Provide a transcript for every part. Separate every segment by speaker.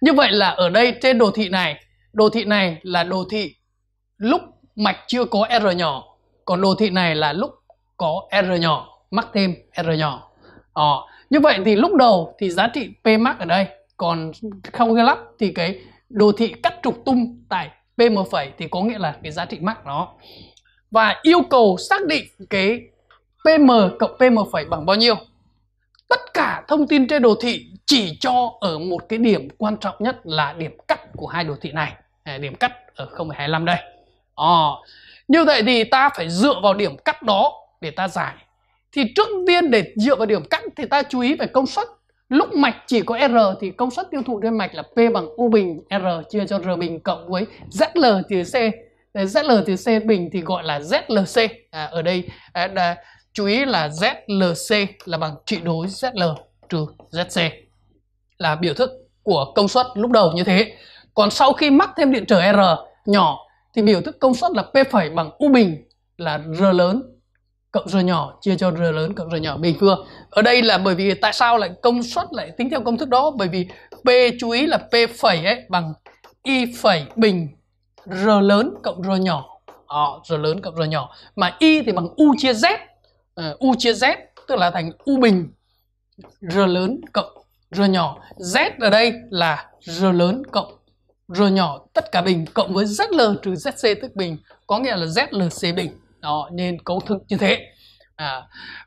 Speaker 1: như vậy là ở đây trên đồ thị này đồ thị này là đồ thị lúc mạch chưa có r nhỏ còn đồ thị này là lúc có r nhỏ mắc thêm r nhỏ ờ, như vậy thì lúc đầu thì giá trị p mắc ở đây còn không gây lắp thì cái đồ thị cắt trục tung tại pm phẩy thì có nghĩa là cái giá trị mắc nó và yêu cầu xác định cái pm cộng pm phẩy bằng bao nhiêu tất cả thông tin trên đồ thị chỉ cho ở một cái điểm quan trọng nhất là điểm cắt của hai đồ thị này ờ, điểm cắt ở 0,25 đây à, như vậy thì ta phải dựa vào điểm cắt đó để ta giải thì trước tiên để dựa vào điểm cắt thì ta chú ý về công suất lúc mạch chỉ có R thì công suất tiêu thụ trên mạch là P bằng U bình R chia cho R bình cộng với ZL thì C ờ, ZL thì C bình thì gọi là ZLC à, ở đây à, chú ý là ZLC là bằng trị đối ZL trừ ZC là biểu thức của công suất lúc đầu như thế còn sau khi mắc thêm điện trở R nhỏ thì biểu thức công suất là P phẩy bằng U bình là R lớn cộng R nhỏ chia cho R lớn cộng R nhỏ bình phương. Ở đây là bởi vì tại sao lại công suất lại tính theo công thức đó bởi vì P chú ý là P phẩy ấy bằng Y phẩy bình R lớn cộng R nhỏ. À, R lớn cộng R nhỏ mà Y thì bằng U chia Z Ờ, u chia z tức là thành u bình r lớn cộng r nhỏ z ở đây là r lớn cộng r nhỏ tất cả bình cộng với zl trừ zc tức bình có nghĩa là zlc bình đó nên cấu thức như thế à,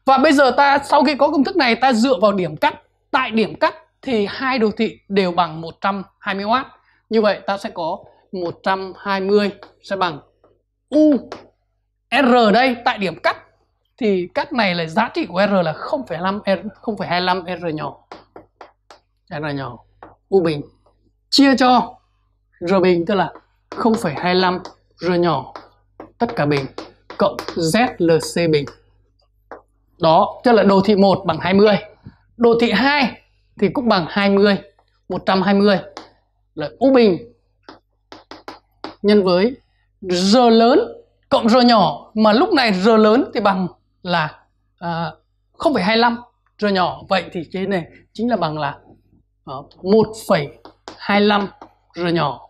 Speaker 1: và bây giờ ta sau khi có công thức này ta dựa vào điểm cắt tại điểm cắt thì hai đồ thị đều bằng 120W như vậy ta sẽ có 120 sẽ bằng u r đây tại điểm cắt thì cắt này là giá trị của R là 0,5 R 0,25 R nhỏ R nhỏ U bình chia cho R bình tức là 0,25 R nhỏ tất cả bình cộng ZLC bình đó tức là đồ thị 1 bằng 20 đồ thị 2 thì cũng bằng 20 120 là U bình nhân với R lớn cộng R nhỏ mà lúc này R lớn thì bằng là ờ, không à, 0,25 r nhỏ vậy thì cái này chính là bằng là à, 1,25 r nhỏ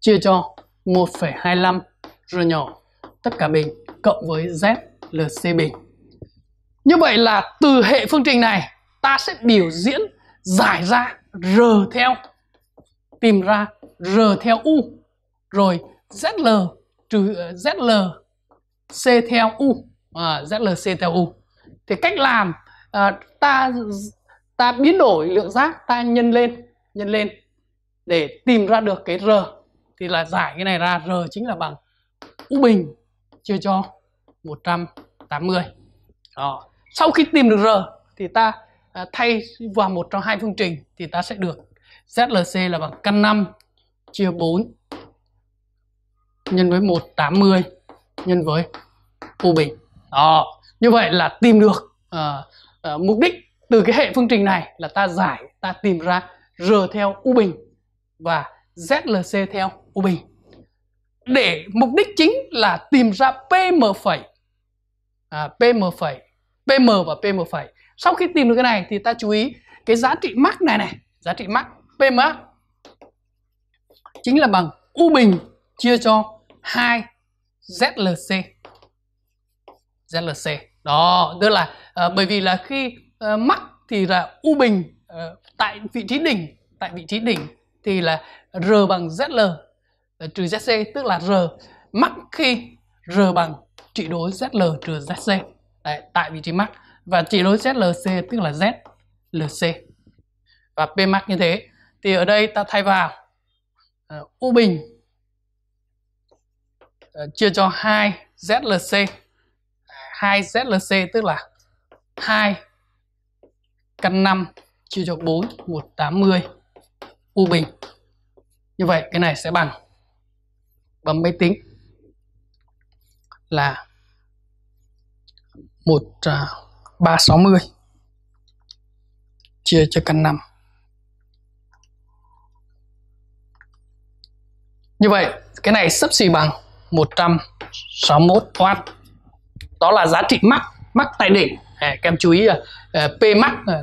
Speaker 1: chia cho 1,25 r nhỏ tất cả bình cộng với z zlc bình như vậy là từ hệ phương trình này ta sẽ biểu diễn giải ra r theo tìm ra r theo u rồi zl trừ ờ, zl c theo u ZLCTU ờ, thì cách làm à, ta ta biến đổi lượng rác ta nhân lên nhân lên để tìm ra được cái R thì là giải cái này ra R chính là bằng U bình chia cho 180 đó sau khi tìm được R thì ta à, thay vào một trong hai phương trình thì ta sẽ được ZLC là bằng căn 5 chia 4 nhân với 180 nhân với U bình đó ờ, như vậy là tìm được à, à, mục đích từ cái hệ phương trình này là ta giải ta tìm ra r theo u bình và zlc theo u bình để mục đích chính là tìm ra pm phẩy à, pm phẩy pm và pm phẩy sau khi tìm được cái này thì ta chú ý cái giá trị mắc này này giá trị mắc pm chính là bằng u bình chia cho 2 zlc ZLC đó tức là uh, bởi vì là khi uh, mắc thì là u bình uh, tại vị trí đỉnh tại vị trí đỉnh thì là R bằng ZL uh, trừ ZC tức là R mắc khi R bằng trị đối ZL trừ ZC Đấy, tại vị trí mắc và trị đối ZLC tức là ZLC và P mắc như thế thì ở đây ta thay vào uh, U bình uh, chia cho 2 ZLC 2 ZLC tức là 2 căn 5 chia cho 4 180 u bình như vậy cái này sẽ bằng bấm máy tính là 1 uh, 360 chia cho căn 5 Như vậy cái này sắp xỉ bằng 161 W đó là giá trị mắc mắc tại đỉnh à, các em chú ý uh, p mắc à,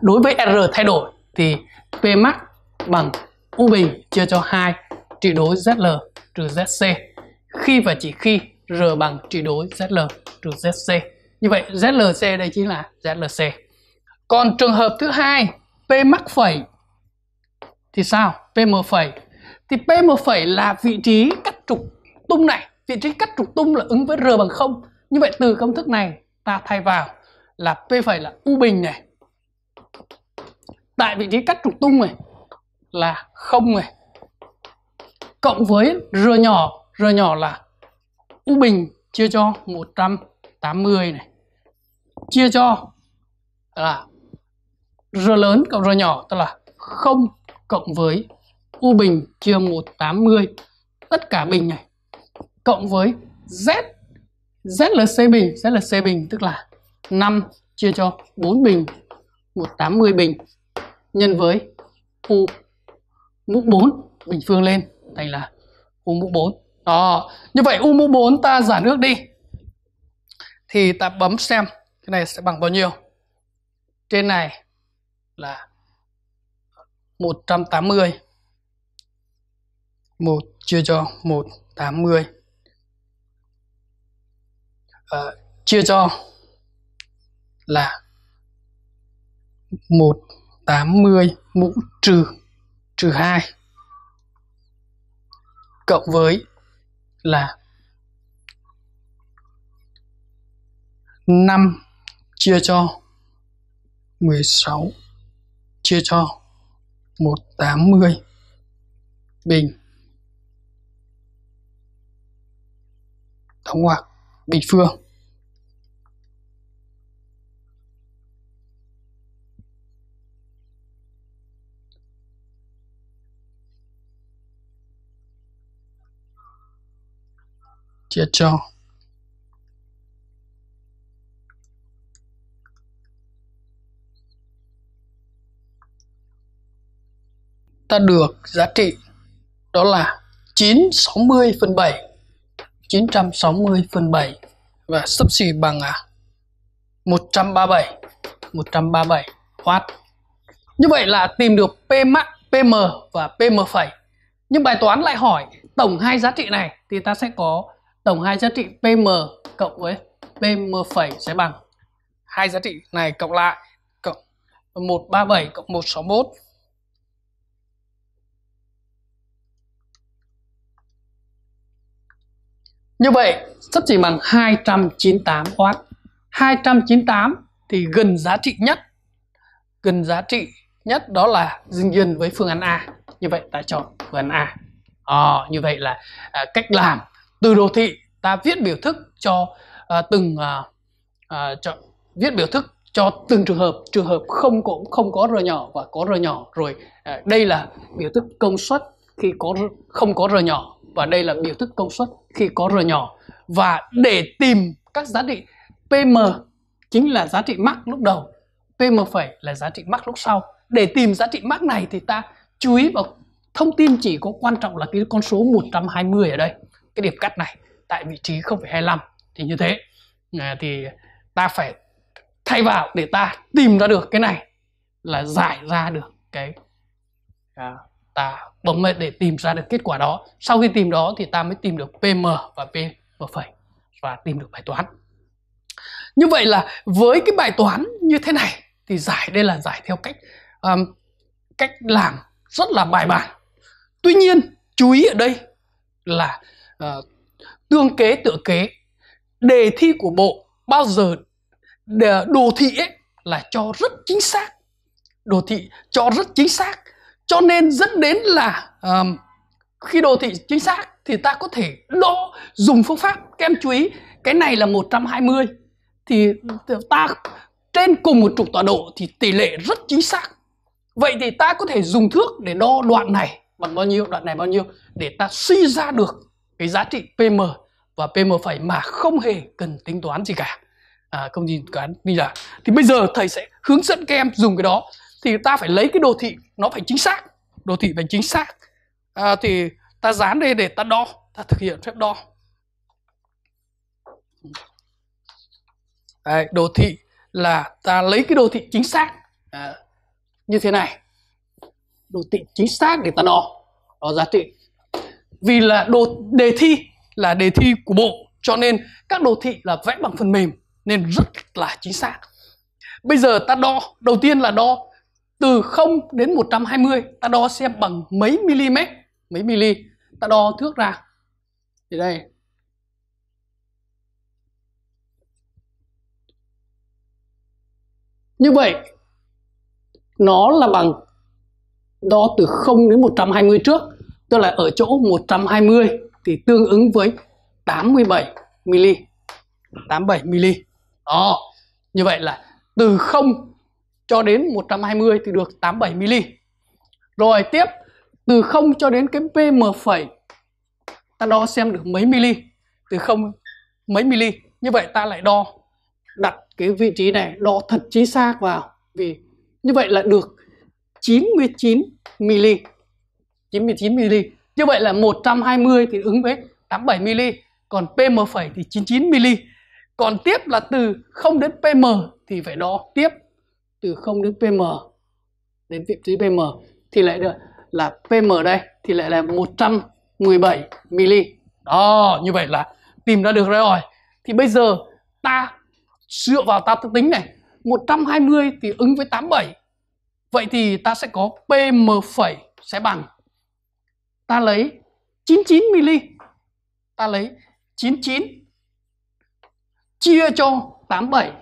Speaker 1: đối với r thay đổi thì p mắc bằng u bình chia cho 2 trị đối zl trừ zc khi và chỉ khi r bằng trị đối zl trừ zc như vậy zlc đây chính là zlc còn trường hợp thứ hai p mắc phẩy thì sao pm phẩy thì pm phẩy là vị trí cắt trục tung này vị trí cắt trục tung là ứng với r bằng không như vậy từ công thức này ta thay vào là P phẩy là U bình này. Tại vị trí cắt trục tung này là không này. Cộng với R nhỏ, R nhỏ là U bình chia cho 180 này. Chia cho là R lớn cộng R nhỏ tức là 0 cộng với U bình chia 180 tất cả bình này cộng với Z ZLC bình, ZLC bình tức là 5 chia cho 4 bình 180 bình nhân với U mũ 4 bình phương lên thành là U mũ 4. Đó, như vậy U mũ 4 ta giả nước đi. Thì ta bấm xem cái này sẽ bằng bao nhiêu. Trên này là 180 1 chia cho 180 uh, chia cho là một tám mươi mũ trừ trừ hai cộng với là năm chia cho mười sáu chia cho một tám mươi bình tổng ngoặc bình phương chia cho ta được giá trị đó là 960 phần 7 960 phần 7 và sấp xỉ bằng à 137 137 watt. Như vậy là tìm được P max, PM và PM phẩy. Nhưng bài toán lại hỏi tổng hai giá trị này thì ta sẽ có tổng hai giá trị PM cộng với PM phẩy sẽ bằng hai giá trị này cộng lại cộng 137 cộng 161 Như vậy sắp chỉ bằng 298 W 298 thì gần giá trị nhất Gần giá trị nhất đó là dinh nhiên với phương án A Như vậy ta chọn phương án A à, Như vậy là à, cách làm từ đồ thị ta viết biểu thức cho à, từng à, à, cho, viết biểu thức cho từng trường hợp trường hợp không cũng không có r nhỏ và có r nhỏ rồi à, đây là biểu thức công suất khi có không có r nhỏ và đây là biểu thức công suất khi có r nhỏ và để tìm các giá trị PM chính là giá trị max lúc đầu PM phẩy là giá trị max lúc sau để tìm giá trị max này thì ta chú ý vào thông tin chỉ có quan trọng là cái con số 120 ở đây cái điểm cắt này tại vị trí 0,25 thì như thế à, thì ta phải thay vào để ta tìm ra được cái này là giải ra được cái à ta bấm để tìm ra được kết quả đó sau khi tìm đó thì ta mới tìm được PM và PM phẩy và tìm được bài toán như vậy là với cái bài toán như thế này thì giải đây là giải theo cách um, cách làm rất là bài bản tuy nhiên chú ý ở đây là uh, tương kế tự kế đề thi của bộ bao giờ đồ thị ấy là cho rất chính xác đồ thị cho rất chính xác cho nên dẫn đến là um, khi đồ thị chính xác thì ta có thể đo dùng phương pháp kem chú ý cái này là 120 thì ta trên cùng một trục tọa độ thì tỷ lệ rất chính xác vậy thì ta có thể dùng thước để đo đoạn này bằng bao nhiêu đoạn này bao nhiêu để ta suy ra được cái giá trị PM và PM phẩy mà không hề cần tính toán gì cả à, không gì cả bây giờ thì bây giờ thầy sẽ hướng dẫn các em dùng cái đó thì ta phải lấy cái đồ thị nó phải chính xác đồ thị phải chính xác à, thì ta dán đây để ta đo ta thực hiện phép đo Đấy, đồ thị là ta lấy cái đồ thị chính xác à, như thế này đồ thị chính xác để ta đo đó giá trị vì là đồ đề thi là đề thi của bộ cho nên các đồ thị là vẽ bằng phần mềm nên rất là chính xác bây giờ ta đo đầu tiên là đo từ 0 đến 120 ta đo xem bằng mấy mm mấy mm ta đo thước ra thì đây như vậy nó là bằng đo từ 0 đến 120 trước tức là ở chỗ 120 thì tương ứng với 87 mm 87 mm đó như vậy là từ 0 cho đến 120 thì được 87mm. Rồi tiếp từ 0 cho đến cái PM phẩy ta đo xem được mấy mm. Từ 0 mấy mm. Như vậy ta lại đo đặt cái vị trí này đo thật chính xác vào vì như vậy là được 99 mm. 99 mm. Như vậy là 120 thì ứng với 87 mm, còn PM phẩy thì 99 mm. Còn tiếp là từ 0 đến PM thì phải đo tiếp từ 0 đến PM đến vị trí PM thì lại được là PM đây thì lại là 117 ml. Đó, như vậy là tìm ra được rồi. Thì bây giờ ta dựa vào ta tính này, 120 thì ứng với 87. Vậy thì ta sẽ có PM phẩy sẽ bằng ta lấy 99 ml. Ta lấy 99 chia cho 87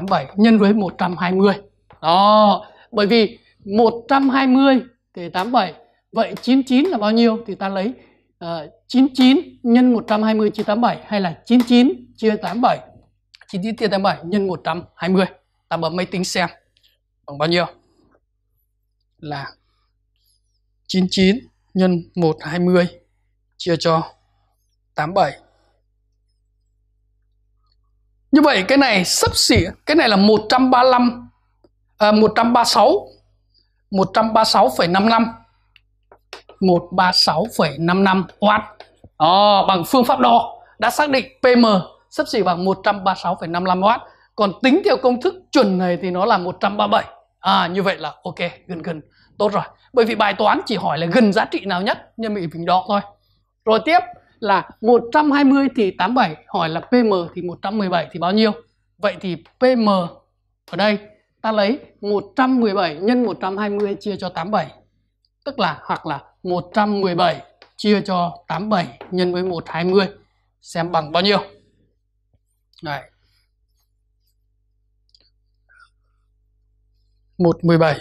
Speaker 1: 87 nhân với 120. Đó, bởi vì 120 thì 87, vậy 99 là bao nhiêu thì ta lấy uh, ờ, 99 nhân 120 chia 87 hay là 99 chia 87. 99 chia 87 nhân 120. Ta bấm máy tính xem bằng bao nhiêu? Là 99 nhân 120 chia cho 87 như vậy cái này sấp xỉ, cái này là 135 à, 136 136,55 136,55 watt. Đó, bằng phương pháp đo đã xác định PM sấp xỉ bằng 136,55 watt. Còn tính theo công thức chuẩn này thì nó là 137. À như vậy là ok, gần gần. Tốt rồi. Bởi vì bài toán chỉ hỏi là gần giá trị nào nhất nhân bị bình đo thôi. Rồi tiếp là 120 thì 87 hỏi là PM thì 117 thì bao nhiêu vậy thì PM ở đây ta lấy 117 nhân 120 chia cho 87 tức là hoặc là 117 chia cho 87 nhân với 120 xem bằng bao nhiêu Đấy. 117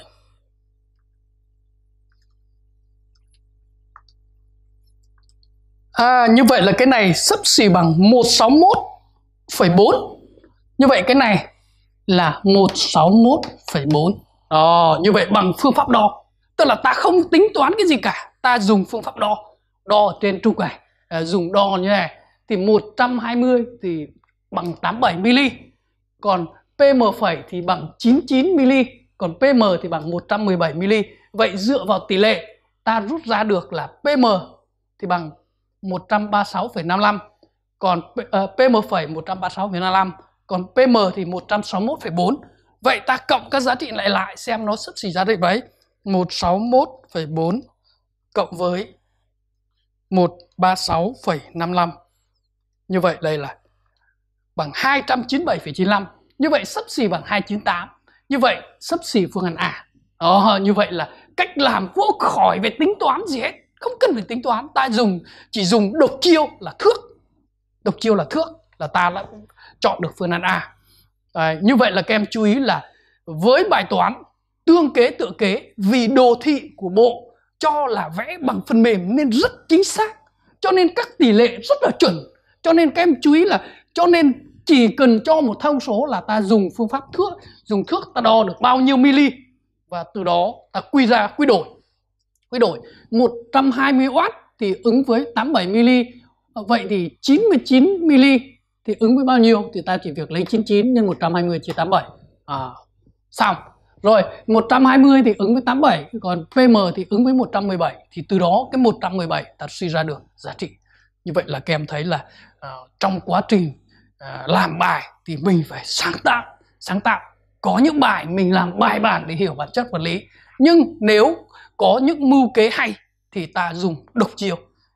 Speaker 1: À, như vậy là cái này sấp xỉ bằng 161,4. Như vậy cái này là 161,4. Đó, ờ, như vậy bằng phương pháp đo. Tức là ta không tính toán cái gì cả, ta dùng phương pháp đo, đo trên trục này, à, dùng đo như này thì 120 thì bằng 87 mm. Còn PM phẩy thì bằng 99 mm, còn PM thì bằng 117 mm. Vậy dựa vào tỷ lệ ta rút ra được là PM thì bằng 136,55 còn PM ờ, 136,55 còn PM thì 161,4 vậy ta cộng các giá trị lại lại xem nó sấp xỉ giá định đấy 161,4 cộng với 136,55 như vậy đây là bằng 297,95 như vậy sấp xỉ bằng 298 như vậy sấp xỉ phương án A à. Ờ, Đó, như vậy là cách làm vô khỏi về tính toán gì hết không cần phải tính toán ta dùng chỉ dùng độc chiêu là thước độc chiêu là thước là ta đã chọn được phương án a Đấy, như vậy là các em chú ý là với bài toán tương kế tự kế vì đồ thị của bộ cho là vẽ bằng phần mềm nên rất chính xác cho nên các tỷ lệ rất là chuẩn cho nên các em chú ý là cho nên chỉ cần cho một thông số là ta dùng phương pháp thước dùng thước ta đo được bao nhiêu mili và từ đó ta quy ra quy đổi với đổi 120W thì ứng với 87mili ờ, vậy thì 99mili thì ứng với bao nhiêu thì ta chỉ việc lấy 99 nhân 120 chia 87 à, xong rồi 120 thì ứng với 87 còn PM thì ứng với 117 thì từ đó cái 117 ta suy ra được giá trị như vậy là các em thấy là uh, trong quá trình uh, làm bài thì mình phải sáng tạo sáng tạo có những bài mình làm bài bản để hiểu bản chất vật lý nhưng nếu có những mưu kế hay thì ta dùng độc chiều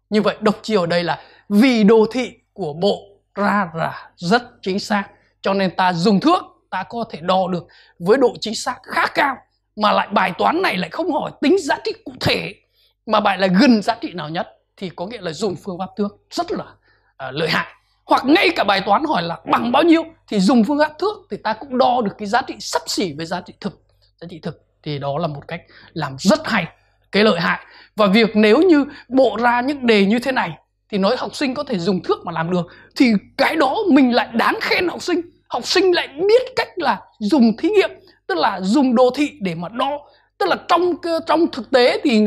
Speaker 1: như vậy độc chiều đây là vì đồ thị của bộ ra là rất chính xác cho nên ta dùng thước ta có thể đo được với độ chính xác khá cao mà lại bài toán này lại không hỏi tính giá trị cụ thể mà bài là gần giá trị nào nhất thì có nghĩa là dùng phương pháp thước rất là uh, lợi hại hoặc ngay cả bài toán hỏi là bằng bao nhiêu thì dùng phương pháp thước thì ta cũng đo được cái giá trị sắp xỉ với giá trị thực giá trị thực thì đó là một cách làm rất hay cái lợi hại và việc nếu như bộ ra những đề như thế này thì nói học sinh có thể dùng thước mà làm được thì cái đó mình lại đáng khen học sinh học sinh lại biết cách là dùng thí nghiệm tức là dùng đồ thị để mà đo tức là trong trong thực tế thì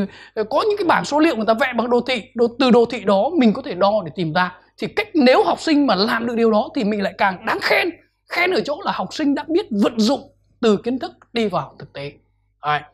Speaker 1: có những cái bảng số liệu người ta vẽ bằng đồ thị đồ, từ đồ thị đó mình có thể đo để tìm ra thì cách nếu học sinh mà làm được điều đó thì mình lại càng đáng khen khen ở chỗ là học sinh đã biết vận dụng từ kiến thức đi vào thực tế All right.